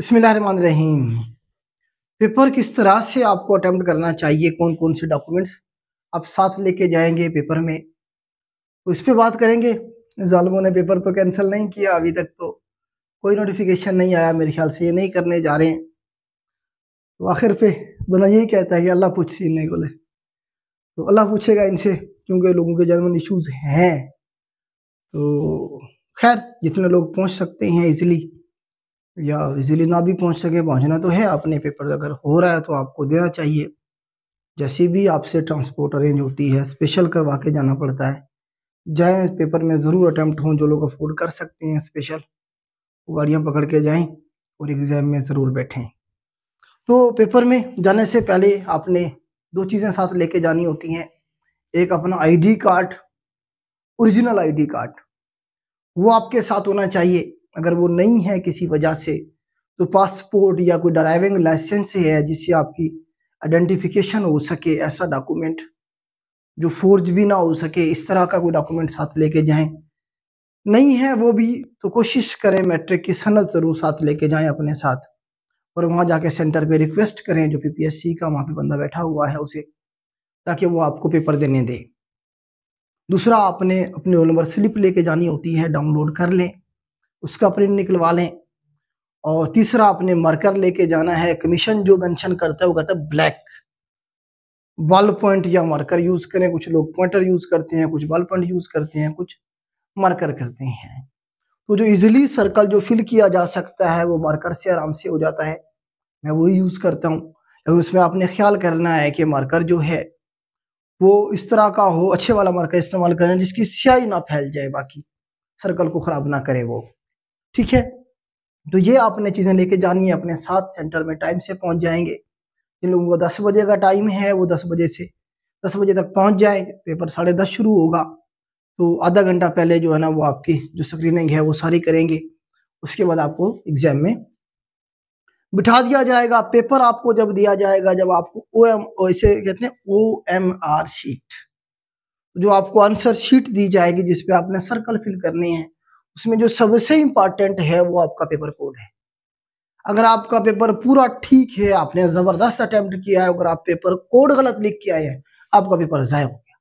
बसमीम पेपर किस तरह से आपको अटैम्प्ट करना चाहिए कौन कौन से डॉक्यूमेंट्स आप साथ लेके जाएंगे पेपर में तो इस पर बात करेंगे जालमों ने पेपर तो कैंसिल नहीं किया अभी तक तो कोई नोटिफिकेशन नहीं आया मेरे ख्याल से ये नहीं करने जा रहे हैं तो आखिर पे बना यही कहता है कि अल्लाह पूछ इन्हें को तो अल्लाह पूछेगा इनसे क्योंकि लोगों के जनरल इशूज़ हैं तो खैर जितने लोग पहुंच सकते हैं इजिली या इजीली ना भी पहुंच सके पहुंचना तो है अपने पेपर अगर हो रहा है तो आपको देना चाहिए जैसी भी आपसे ट्रांसपोर्ट अरेंज होती है स्पेशल करवा के जाना पड़ता है जाएं पेपर में ज़रूर अटैम्प्ट हों जो लोग अफोर्ड कर सकते हैं स्पेशल गाड़ियाँ पकड़ के जाएं और एग्ज़ाम में ज़रूर बैठें तो पेपर में जाने से पहले आपने दो चीज़ें साथ लेके जानी होती हैं एक अपना ID card original ID card वो आपके साथ होना चाहिए अगर वो नहीं है किसी वजह से तो पासपोर्ट या कोई ड्राइविंग लाइसेंस है जिससे आपकी आइडेंटिफिकेशन हो सके ऐसा डॉक्यूमेंट जो फोर्ज भी ना हो सके इस तरह का कोई डॉक्यूमेंट साथ लेके जाएं नहीं है वो भी तो कोशिश करें मैट्रिक की सनत ज़रूर साथ लेके जाएं अपने साथ और वहाँ जाके सेंटर पे रिक्वेस्ट करें जो पीपीएससी का वहाँ पे बंदा बैठा हुआ है उसे ताकि वो आपको पेपर देने दे दूसरा आपने अपने रोल नंबर स्लिप लेके जानी होती है डाउनलोड कर लें उसका प्रिंट निकलवा लें और तीसरा आपने मार्कर लेके जाना है कमीशन जो मेंशन करता है वो कहता है ब्लैक बॉल पॉइंट या मार्कर यूज करें कुछ लोग पॉइंटर यूज करते हैं कुछ बॉल पॉइंट यूज करते हैं कुछ मार्कर करते हैं तो जो इजिली सर्कल जो फिल किया जा सकता है वो मार्कर से आराम से हो जाता है मैं वही यूज करता हूँ लेकिन उसमें आपने ख्याल करना है कि मार्कर जो है वो इस तरह का हो अच्छे वाला मार्कर इस्तेमाल करें जिसकी स्याही ना फैल जाए बाकी सर्कल को खराब ना करे वो ठीक है तो ये आपने चीज़ें लेके जानी है अपने साथ सेंटर में टाइम से पहुंच जाएंगे जिन लोगों को दस बजे का टाइम है वो दस बजे से दस बजे तक पहुंच जाएंगे पेपर साढ़े दस शुरू होगा तो आधा घंटा पहले जो है ना वो आपकी जो स्क्रीनिंग है वो सारी करेंगे उसके बाद आपको एग्जाम में बिठा दिया जाएगा पेपर आपको जब दिया जाएगा जब आपको ओ एम इसे कहते हैं ओ एम आर शीट जो आपको आंसर शीट दी जाएगी जिसपे आपने सर्कल फिल करनी है उसमें जो सबसे इंपॉर्टेंट है वो आपका पेपर कोड है अगर आपका पेपर पूरा ठीक है आपने जबरदस्त अटेम्प्ट किया है अगर आप पेपर कोड गलत लिख के आए हैं आपका पेपर ज़ाय हो गया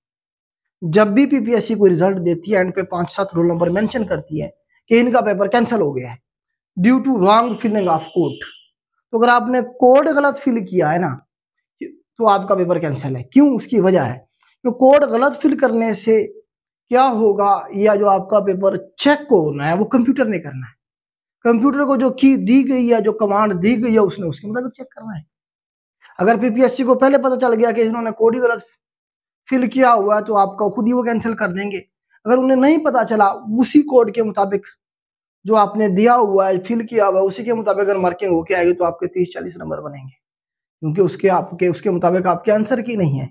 जब भी पीपीएससी कोई रिजल्ट देती है एंड पे पांच सात रोल नंबर मेंशन करती है कि इनका पेपर कैंसिल हो गया है due to wrong filling of code तो अगर आपने कोड गलत फिल किया है ना तो आपका पेपर कैंसिल है क्यों उसकी वजह है तो कोड गलत फिल करने से क्या होगा या जो आपका पेपर चेक को होना है वो कंप्यूटर ने करना है कंप्यूटर को जो की दी गई या जो कमांड दी गई है उसने उसके मुताबिक चेक करना है अगर पीपीएससी को पहले पता चल गया कि इन्होंने कोड ही गलत फिल किया हुआ है तो आपका खुद ही वो कैंसिल कर देंगे अगर उन्हें नहीं पता चला उसी कोड के मुताबिक जो आपने दिया हुआ है फिल किया हुआ है उसी के मुताबिक अगर मार्किंग होके आएगी तो आपके तीस चालीस नंबर बनेंगे क्योंकि उसके आपके उसके मुताबिक आपके आंसर की नहीं है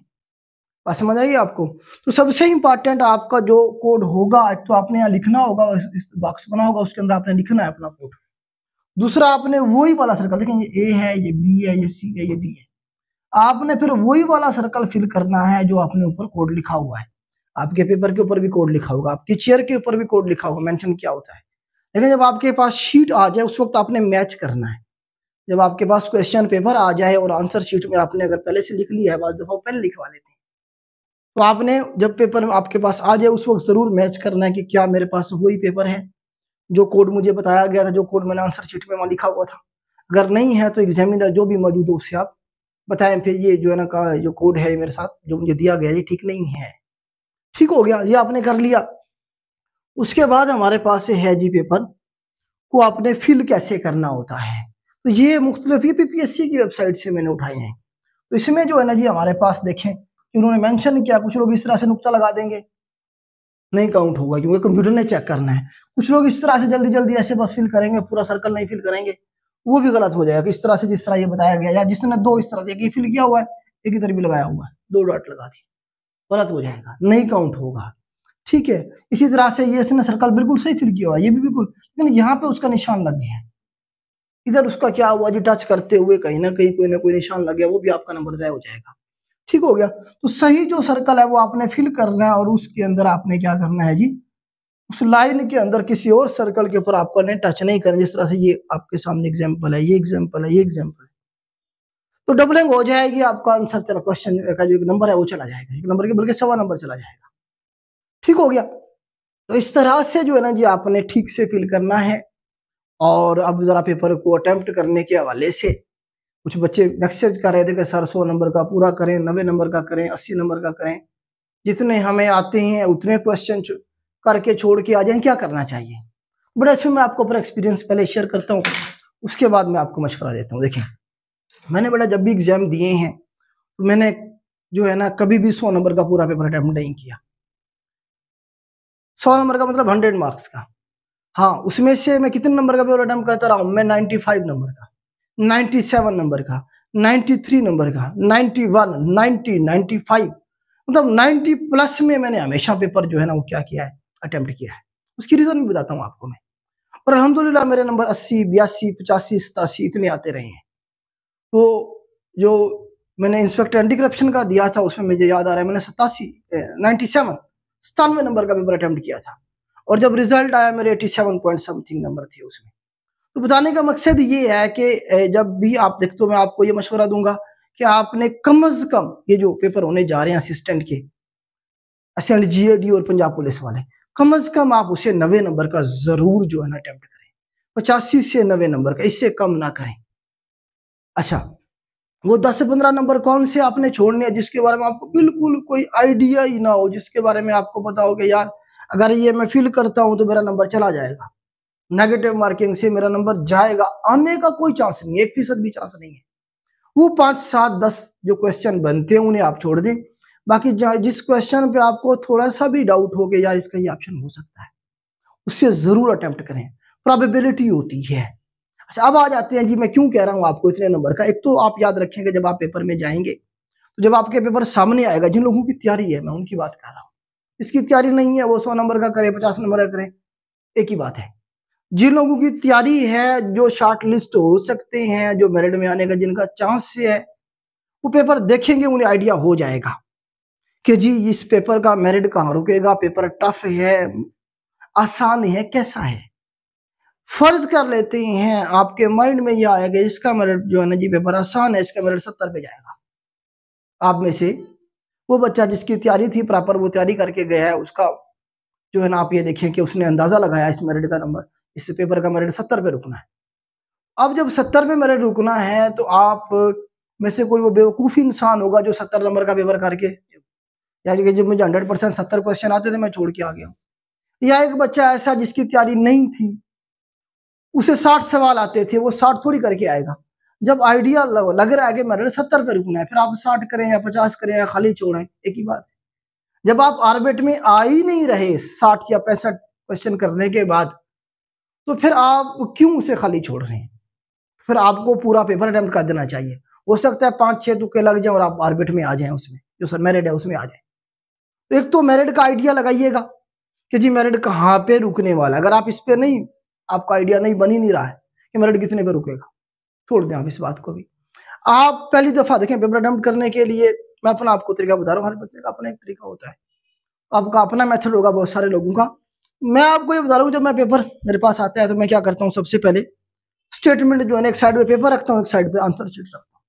बात समझ आई आपको तो सबसे इंपॉर्टेंट आपका जो कोड होगा तो आपने यहाँ लिखना होगा इस बॉक्स बना होगा उसके अंदर आपने लिखना है अपना कोड दूसरा आपने वही वाला सर्कल देखें ये ए है ये बी है ये सी है ये डी है आपने फिर वही वाला सर्कल फिल करना है जो आपने ऊपर कोड लिखा हुआ है आपके पेपर के ऊपर भी कोड लिखा होगा आपके चेयर के ऊपर भी कोड लिखा होगा मेंशन किया होता है लेकिन जब आपके पास शीट आ जाए उस वक्त आपने मैच करना है जब आपके पास क्वेश्चन पेपर आ जाए और आंसर शीट में आपने अगर पहले से लिख लिया है बाद दफा पहले लिखवा लेते हैं तो आपने जब पेपर आपके पास आ जाए उस वक्त ज़रूर मैच करना है कि क्या मेरे पास वही पेपर है जो कोड मुझे बताया गया था जो कोड मैंने आंसर शीट में वहाँ लिखा हुआ था अगर नहीं है तो एग्जामिनर जो भी मौजूद हो उससे आप बताएं फिर ये जो है ना जो कोड है मेरे साथ जो मुझे दिया गया ये ठीक नहीं है ठीक हो गया ये आपने कर लिया उसके बाद हमारे पास है जी पेपर को आपने फिल कैसे करना होता है तो ये मुख्तलिफ ये सी की वेबसाइट से मैंने उठाए हैं तो इसमें जो है ना जी हमारे पास देखें इन्होंने मेंशन किया कुछ लोग इस तरह से नुकता लगा देंगे नहीं काउंट होगा क्योंकि कंप्यूटर ने चेक करना है कुछ लोग इस तरह से जल्दी जल्दी ऐसे बस फिल करेंगे पूरा सर्कल नहीं फिल करेंगे वो भी गलत हो जाएगा कि इस तरह से जिस तरह ये बताया गया या जिसने दो इस तरह से एक ही फिल किया हुआ है एक इधर भी लगाया हुआ है दो डॉट लगा दी गलत हो जाएगा नहीं काउंट होगा ठीक है इसी तरह से ये इसने सर्कल बिल्कुल सही फिल किया हुआ ये भी बिल्कुल लेकिन यहाँ पे उसका निशान लग गया है इधर उसका क्या हुआ जो टच करते हुए कहीं ना कहीं कोई ना कोई निशान लग गया वो भी आपका नंबर जय हो जाएगा ठीक हो गया तो सही जो सर्कल है वो आपने फिल करना है और उसके अंदर आपने क्या करना है जी उस लाइन के अंदर किसी और सर्कल के ऊपर आपको ने टच नहीं करना जिस तरह से ये आपके सामने एग्जाम्पल है ये एग्जाम्पल है ये एग्जाम्पल है तो डबलिंग हो जाएगी आपका आंसर चला क्वेश्चन का जो नंबर है वो चला जाएगा एक नंबर के बल्कि सवा नंबर चला जाएगा ठीक हो गया तो इस तरह से जो है ना जी आपने ठीक से फिल करना है और अब जरा पेपर को अटेम्प्ट करने के हवाले से कुछ बच्चे मैसेज कर रहे थे कि सर सौ नंबर का पूरा करें नबे नंबर का करें अस्सी नंबर का करें जितने हमें आते हैं उतने क्वेश्चन करके छोड़ के आ जाए क्या करना चाहिए बड़ा इसमें मैं आपको अपना एक्सपीरियंस पहले शेयर करता हूँ उसके बाद मैं आपको मशवरा देता हूँ देखें मैंने बड़ा जब भी एग्ज़ाम दिए हैं तो मैंने जो है ना कभी भी सौ नंबर का पूरा पेपर अटैम्प्ट नहीं किया सौ नंबर का मतलब हंड्रेड मार्क्स का हाँ उसमें से मैं कितने नंबर का पेपर अटैम्प्ट करता रहा हूँ मैं नाइन्टी फाइव नंबर का नाइन्टी सेवन नंबर का नाइन्टी थ्री नंबर का ninety one ninety ninety five मतलब नाइन्टी प्लस में मैंने हमेशा पेपर जो है ना वो क्या किया है अटेम्प्ट किया है उसकी रीज़न भी बताता हूँ आपको मैं और अलहमदुल्ला मेरे नंबर अस्सी बयासी पचासी सतासी इतने आते रहे हैं तो जो मैंने इंस्पेक्टर एंटी करप्शन का दिया था उसमें मुझे याद आ रहा है मैंने सतासी नाइन्टी सेवन सतानवे नंबर का पेपर अटैम्प्ट किया था और जब रिजल्ट आया मेरे eighty seven point something number थे उसमें तो बताने का मकसद ये है कि जब भी आप देखते हो मैं आपको ये मशवरा दूंगा कि आपने कम अज कम ये जो पेपर होने जा रहे हैं असिस्टेंट के असिस्टेंट जीएडी और पंजाब पुलिस वाले कम अज कम आप उसे नवे नंबर का जरूर जो है ना अटेम्प्ट करें पचासी से नवे नंबर का इससे कम ना करें अच्छा वो दस से पंद्रह नंबर कौन से आपने छोड़ने हैं जिसके बारे में आपको बिल्कुल कोई आइडिया ही ना हो जिसके बारे में आपको पता हो कि यार अगर ये मैं फिल करता हूं तो मेरा नंबर चला जाएगा नेगेटिव मार्किंग से मेरा नंबर जाएगा आने का कोई चांस नहीं एक फीसद भी चांस नहीं है वो पांच सात दस जो क्वेश्चन बनते हैं उन्हें आप छोड़ दें बाकी जिस क्वेश्चन पे आपको थोड़ा सा भी डाउट हो गया यार इसका ये ऑप्शन हो सकता है उससे ज़रूर अटेम्प्ट करें प्रॉबेबिलिटी होती है अच्छा अब आ जाते हैं जी मैं क्यों कह रहा हूँ आपको इतने नंबर का एक तो आप याद रखेंगे जब आप पेपर में जाएंगे तो जब आपके पेपर सामने आएगा जिन लोगों की तैयारी है मैं उनकी बात कर रहा हूँ इसकी तैयारी नहीं है वो सौ नंबर का करें पचास नंबर का करें एक ही बात है जिन लोगों की तैयारी है जो शार्ट लिस्ट हो सकते हैं जो मेरिट में आने का जिनका चांस है वो पेपर देखेंगे उन्हें आइडिया हो जाएगा कि जी इस पेपर का मेरिट कहाँ रुकेगा पेपर टफ है आसान है कैसा है फर्ज कर लेते हैं आपके माइंड में यह आएगा इसका मेरिट जो है ना जी पेपर आसान है इसका मेरिट सत्तर पे जाएगा आप में से वो बच्चा जिसकी तैयारी थी प्रॉपर वो तैयारी करके गया है उसका जो है ना आप ये देखें कि उसने अंदाज़ा लगाया इस मेरिट का नंबर इस पेपर का मेरिट सत्तर पे रुकना है अब जब सत्तर पे मेरिट रुकना है तो आप में से कोई वो बेवकूफ़ी इंसान होगा जो सत्तर नंबर का पेपर करके यानी कि जब मुझे हंड्रेड परसेंट सत्तर क्वेश्चन आते थे मैं छोड़ के आ गया हूँ या एक बच्चा ऐसा जिसकी तैयारी नहीं थी उसे साठ सवाल आते थे वो साठ थोड़ी करके आएगा जब आइडिया लग लग रहा है कि मेरिट सत्तर पे रुकना है फिर आप साठ करें या पचास करें या खाली छोड़ें एक ही बात जब आप आर्बिट में आ ही नहीं रहे साठ या पैंसठ क्वेश्चन करने के बाद तो फिर आप क्यों उसे खाली छोड़ रहे हैं फिर आपको पूरा पेपर अटैम्प्ट कर देना चाहिए हो सकता है पाँच छः तुक्के लग जाएं और आप ऑर्बिट में आ जाएं उसमें जो सर मेरिट है उसमें आ जाएं तो एक तो मेरिट का आइडिया लगाइएगा कि जी मेरिट कहाँ पे रुकने वाला है अगर आप इस पर नहीं आपका आइडिया नहीं बन ही नहीं रहा है कि मेरिट कितने पर रुकेगा छोड़ दें आप इस बात को भी आप पहली दफ़ा देखें पेपर अटैम्प्ट करने के लिए मैं अपना आपको तरीका बता रहा हूँ हर बच्चे का अपना एक तरीका होता है आपका अपना मेथड होगा बहुत सारे लोगों का मैं आपको ये बता रहा हूँ जब मैं पेपर मेरे पास आता है तो मैं क्या करता हूँ सबसे पहले स्टेटमेंट जो है ना एक साइड पे पेपर रखता हूँ एक साइड पे आंसर शीट रखता हूँ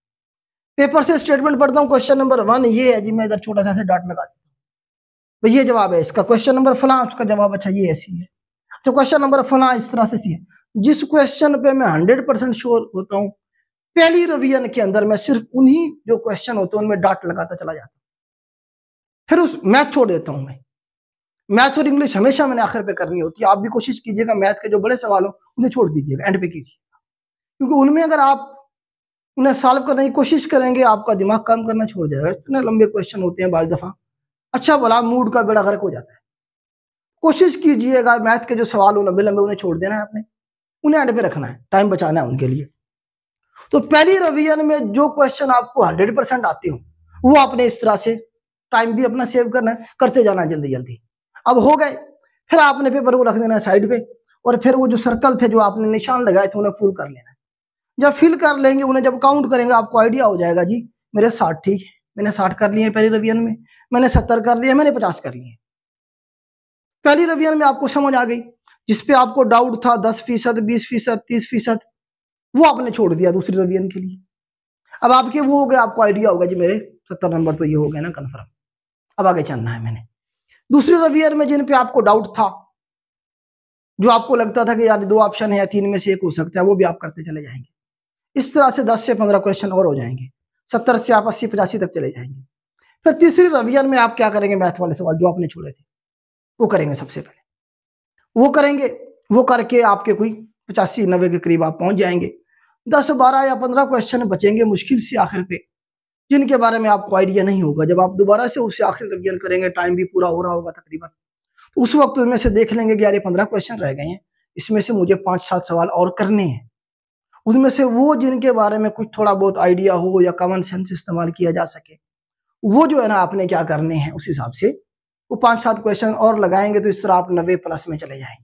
पेपर से स्टेटमेंट पढ़ता हूँ क्वेश्चन नंबर वन ये है जी मैं इधर छोटा सा ऐसे डाट लगा देता हूँ भाई तो ये जवाब है इसका क्वेश्चन नंबर फला उसका जवाब अच्छा ये ऐसी है तो क्वेश्चन नंबर फला इस तरह से सी है जिस क्वेश्चन पे मैं हंड्रेड परसेंट श्योर होता हूँ पहली रिवीजन के अंदर मैं सिर्फ उन्हीं जो क्वेश्चन होते हैं उनमें डाट लगाता चला जाता हूँ फिर उस मैथ छोड़ देता हूँ मैं मैथ और इंग्लिश हमेशा मैंने आखिर पे करनी होती है आप भी कोशिश कीजिएगा मैथ के जो बड़े सवाल हो उन्हें छोड़ दीजिएगा एंड पे कीजिएगा क्योंकि उनमें अगर आप उन्हें सॉल्व करने की कोशिश करेंगे आपका दिमाग काम करना छोड़ जाएगा इतने लंबे क्वेश्चन होते हैं बाज दफ़ा अच्छा भला मूड का बेड़ा गर्क हो जाता है कोशिश कीजिएगा मैथ के जो सवाल हो लंबे लंबे उन्हें छोड़ देना है आपने उन्हें एंड पे रखना है टाइम बचाना है उनके लिए तो पहली रिवीजन में जो क्वेश्चन आपको हंड्रेड परसेंट आते हो वो आपने इस तरह से टाइम भी अपना सेव करना है करते जाना जल्दी जल्दी अब हो गए फिर आपने पेपर को रख देना है साइड पे और फिर वो जो सर्कल थे जो आपने निशान लगाए थे उन्हें फुल कर लेना है जब फिल कर लेंगे उन्हें जब काउंट करेंगे आपको आइडिया हो जाएगा जी मेरे साठ ठीक है मैंने साठ कर लिए पहले रवियन में मैंने सत्तर कर लिए मैंने पचास कर लिए पहली रवियन में आपको समझ आ गई जिसपे आपको डाउट था दस फीसद बीस फीसद तीस फीसद वो आपने छोड़ दिया दूसरी रवियन के लिए अब आपके वो हो गए आपको आइडिया होगा जी मेरे सत्तर नंबर तो ये हो गए ना कन्फर्म अब आगे चलना है मैंने दूसरे रवियर में जिन पे आपको डाउट था जो आपको लगता था कि यार दो ऑप्शन है या तीन में से एक हो सकता है वो भी आप करते चले जाएंगे इस तरह से दस से पंद्रह क्वेश्चन और हो जाएंगे सत्तर से आप अस्सी पचासी तक चले जाएंगे फिर तीसरे रवियर में आप क्या करेंगे मैथ वाले सवाल जो आपने छोड़े थे वो करेंगे सबसे पहले वो करेंगे वो करके आपके कोई पचासी नब्बे के करीब आप पहुंच जाएंगे दस बारह या पंद्रह क्वेश्चन बचेंगे मुश्किल से आखिर पे जिनके बारे में आपको आइडिया नहीं होगा जब आप दोबारा से उसे आखिर रिविजन करेंगे टाइम भी पूरा हो रहा होगा तकरीबन तो उस वक्त उनमें से देख लेंगे ग्यारह पंद्रह क्वेश्चन रह गए हैं इसमें से मुझे पाँच सात सवाल और करने हैं उनमें से वो जिनके बारे में कुछ थोड़ा बहुत आइडिया हो या कॉमन सेंस इस्तेमाल किया जा सके वो जो है ना आपने क्या करने हैं उस हिसाब से वो पाँच सात क्वेश्चन और लगाएंगे तो इस तरह आप नबे प्लस में चले जाएंगे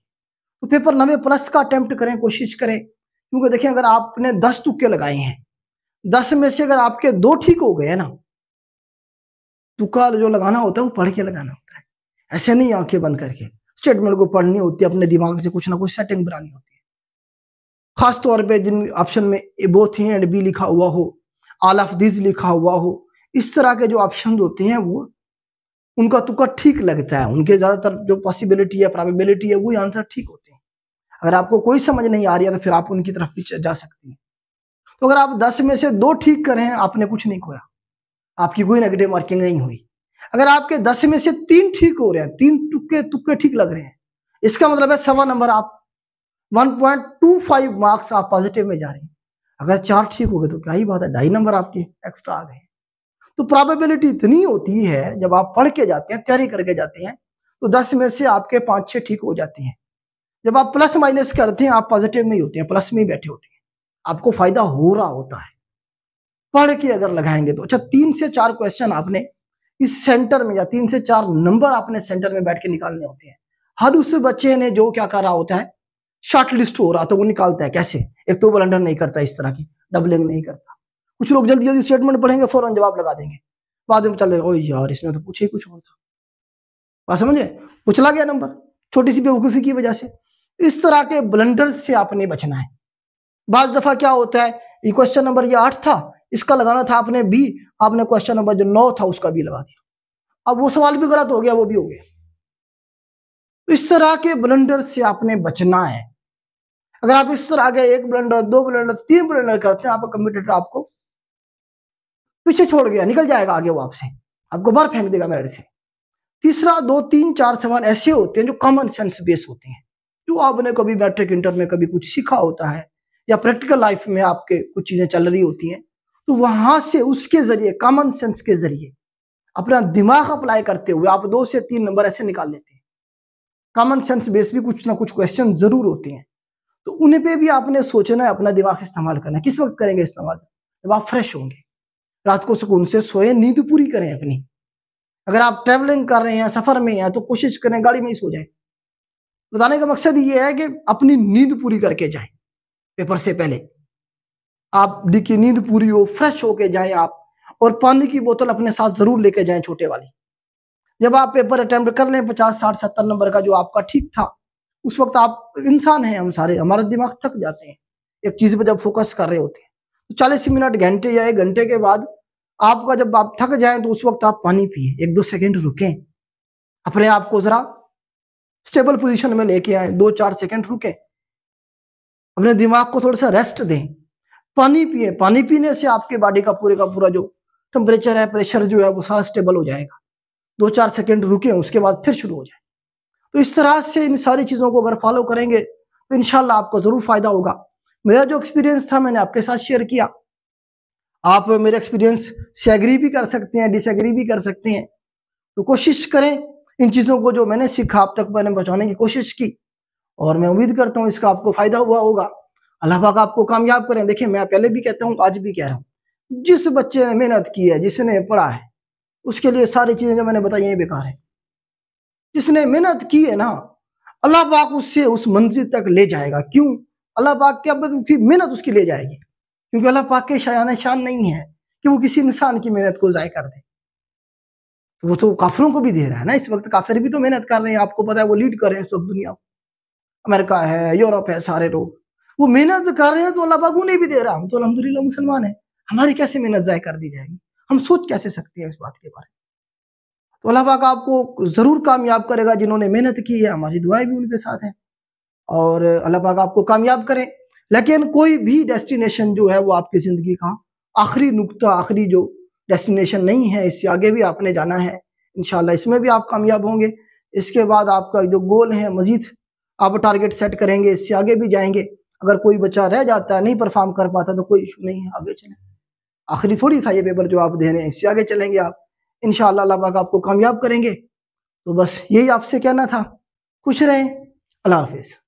तो पेपर नबे प्लस का अटैम्प्ट करें कोशिश करें क्योंकि देखिए अगर आपने दस तुक्के लगाए हैं दस में से अगर आपके दो ठीक हो गए ना तुकार तो जो लगाना होता है वो पढ़ के लगाना होता है ऐसे नहीं आंखें बंद करके स्टेटमेंट को पढ़नी होती है अपने दिमाग से कुछ ना कुछ सेटिंग बनानी होती है खास तौर पे जिन ऑप्शन में ए बोथ ही एंड बी लिखा हुआ हो आलाफदीज लिखा हुआ हो इस तरह के जो ऑप्शन होते हैं वो उनका तुका तो ठीक लगता है उनके ज़्यादातर जो पॉसिबिलिटी है प्रॉबिलिटी है वही आंसर ठीक होते हैं अगर आपको कोई समझ नहीं आ रही है तो फिर आप उनकी तरफ भी जा सकती हैं तो अगर आप दस में से दो ठीक करें आपने कुछ नहीं खोया आपकी कोई नेगेटिव मार्किंग नहीं हुई अगर आपके दस में से तीन ठीक हो रहे हैं तीन तुक्के तुक्के ठीक लग रहे हैं इसका मतलब है सवा नंबर आप 1.25 मार्क्स आप पॉजिटिव में जा रहे हैं अगर चार ठीक हो गए तो क्या ही बात है ढाई नंबर आपके एक्स्ट्रा आ गए तो प्रॉबेबिलिटी इतनी होती है जब आप पढ़ के जाते हैं तैयारी करके जाते हैं तो दस में से आपके पाँच छः ठीक हो जाते हैं जब आप प्लस माइनस करते हैं आप पॉजिटिव में ही होते हैं प्लस में ही बैठे होते हैं आपको फायदा हो रहा होता है पढ़ के अगर लगाएंगे तो अच्छा तीन से चार क्वेश्चन आपने इस सेंटर में या तीन से चार नंबर आपने सेंटर में बैठ के निकालने होते हैं हर उस बच्चे ने जो क्या कर रहा होता है शॉर्ट लिस्ट हो रहा तो वो निकालता है कैसे एक तो वॉलंटियर नहीं करता इस तरह की डबलिंग नहीं करता कुछ लोग जल्दी जल्दी स्टेटमेंट पढ़ेंगे फौरन जवाब लगा देंगे बाद में चल रहे यार इसने तो पूछे ही कुछ और था बात समझ रहे पूछला गया नंबर छोटी सी बेवकूफी की वजह से इस तरह के ब्लंडर से आपने बचना है बाज दफ़ा क्या होता है ये क्वेश्चन नंबर ये आठ था इसका लगाना था आपने बी आपने क्वेश्चन नंबर जो नौ था उसका बी लगा दिया अब वो सवाल भी गलत हो गया वो भी हो गया तो इस तरह के ब्लेंडर से आपने बचना है अगर आप इस तरह के एक ब्लेंडर दो ब्लेंडर तीन ब्लेंडर करते हैं आपका कंप्यूटर आपको पीछे छोड़ गया निकल जाएगा आगे वो आपसे आपको बार फेंक देगा मेरे से तीसरा दो तीन चार सवाल ऐसे होते हैं जो कॉमन सेंस बेस होते हैं जो आपने कभी मैट्रिक इंटर में कभी कुछ सीखा होता है या प्रैक्टिकल लाइफ में आपके कुछ चीजें चल रही होती हैं तो वहां से उसके जरिए कॉमन सेंस के जरिए अपना दिमाग अप्लाई करते हुए आप दो से तीन नंबर ऐसे निकाल लेते हैं कॉमन सेंस बेस भी कुछ ना कुछ क्वेश्चन जरूर होते हैं तो उन पे भी आपने सोचना है अपना दिमाग इस्तेमाल करना है किस वक्त करेंगे इस्तेमाल जब आप फ्रेश होंगे रात को सुकून से सोए नींद पूरी करें अपनी अगर आप ट्रेवलिंग कर रहे हैं सफर में हैं तो कोशिश करें गाड़ी में ही सो जाए बताने का मकसद ये है कि अपनी नींद पूरी करके जाए पेपर से पहले आप डी की नींद पूरी हो फ्रेश होके जाए आप और पानी की बोतल अपने साथ जरूर लेके जाए छोटे वाली जब आप पेपर अटेम्प्ट कर लें पचास साठ सत्तर नंबर का जो आपका ठीक था उस वक्त आप इंसान हैं हम सारे हमारा दिमाग थक जाते हैं एक चीज पर जब फोकस कर रहे होते हैं तो चालीस मिनट घंटे या एक घंटे के बाद आपका जब आप थक जाए तो उस वक्त आप पानी पिए एक दो सेकेंड रुकें अपने आप को जरा स्टेबल पोजीशन में लेके आए दो चार सेकेंड रुकें अपने दिमाग को थोड़ा सा रेस्ट दें पानी पिए पानी पीने से आपके बॉडी का पूरे का पूरा जो टेम्परेचर है प्रेशर जो है वो सारा स्टेबल हो जाएगा दो चार सेकेंड रुके उसके बाद फिर शुरू हो जाए तो इस तरह से इन सारी चीज़ों को अगर फॉलो करेंगे तो इनशाला आपको ज़रूर फ़ायदा होगा मेरा जो एक्सपीरियंस था मैंने आपके साथ शेयर किया आप मेरे एक्सपीरियंस से एग्री भी कर सकते हैं डिसएग्री भी कर सकते हैं तो कोशिश करें इन चीज़ों को जो मैंने सीखा आप तक मैंने बचाने की कोशिश की और मैं उम्मीद करता हूँ इसका आपको फायदा हुआ होगा अल्लाह पाक आपको कामयाब करें देखिए मैं पहले भी कहता हूँ आज भी कह रहा हूँ जिस बच्चे ने मेहनत की है जिसने पढ़ा है उसके लिए सारी चीज़ें जो मैंने बताई हैं बेकार है जिसने मेहनत की है ना अल्लाह पाक उससे उस मंजिल तक ले जाएगा क्यों अल्लाह पाक के अब मेहनत उसकी ले जाएगी क्योंकि अल्लाह पाक के शायान शान नहीं है कि वो किसी इंसान की मेहनत को ज़ाय कर दे तो वो तो काफिरों को भी दे रहा है ना इस वक्त काफिर भी तो मेहनत कर रहे हैं आपको पता है वो लीड कर रहे हैं सब दुनिया को अमेरिका है यूरोप है सारे लोग वो मेहनत कर रहे हैं तो अल्लाह बाबू नहीं भी दे रहा हम तो अलहमदिल्ला मुसलमान है हमारी कैसे मेहनत ज़ाय कर दी जाएगी हम सोच कैसे सकते हैं इस बात के बारे में तो अल्लाह पाक आपको ज़रूर कामयाब करेगा जिन्होंने मेहनत की है हमारी दुआएं भी उनके साथ हैं और अल्लाह पाक आपको कामयाब करें लेकिन कोई भी डेस्टिनेशन जो है वो आपकी ज़िंदगी का आखिरी नुकता आखिरी जो डेस्टिनेशन नहीं है इससे आगे भी आपने जाना है इन इसमें भी आप कामयाब होंगे इसके बाद आपका जो गोल है मज़ीद आप टारगेट सेट करेंगे इससे आगे भी जाएंगे अगर कोई बच्चा रह जाता है नहीं परफॉर्म कर पाता तो कोई इशू नहीं है आगे चले आखिरी थोड़ी था ये पेपर जो आप दे रहे हैं इससे आगे चलेंगे आप इन पाक आपको कामयाब करेंगे तो बस यही आपसे कहना था खुश रहें अल्लाह हाफिज़